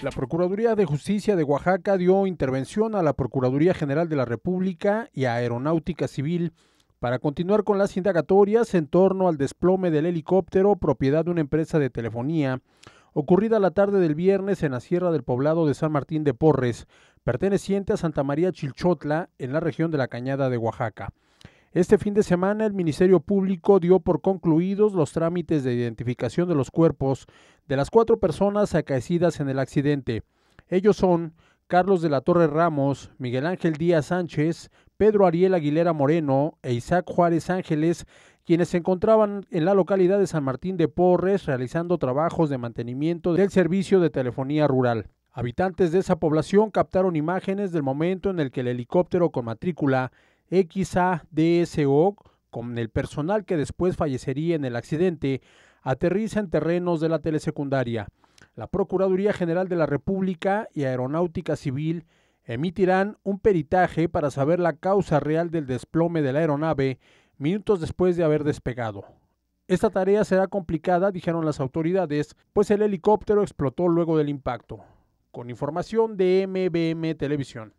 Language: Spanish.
La Procuraduría de Justicia de Oaxaca dio intervención a la Procuraduría General de la República y a Aeronáutica Civil para continuar con las indagatorias en torno al desplome del helicóptero propiedad de una empresa de telefonía ocurrida la tarde del viernes en la sierra del poblado de San Martín de Porres, perteneciente a Santa María Chilchotla, en la región de la Cañada de Oaxaca. Este fin de semana el Ministerio Público dio por concluidos los trámites de identificación de los cuerpos de las cuatro personas acaecidas en el accidente. Ellos son Carlos de la Torre Ramos, Miguel Ángel Díaz Sánchez, Pedro Ariel Aguilera Moreno e Isaac Juárez Ángeles, quienes se encontraban en la localidad de San Martín de Porres realizando trabajos de mantenimiento del servicio de telefonía rural. Habitantes de esa población captaron imágenes del momento en el que el helicóptero con matrícula XADSO con el personal que después fallecería en el accidente, aterriza en terrenos de la telesecundaria. La Procuraduría General de la República y Aeronáutica Civil emitirán un peritaje para saber la causa real del desplome de la aeronave minutos después de haber despegado. Esta tarea será complicada, dijeron las autoridades, pues el helicóptero explotó luego del impacto. Con información de MBM Televisión.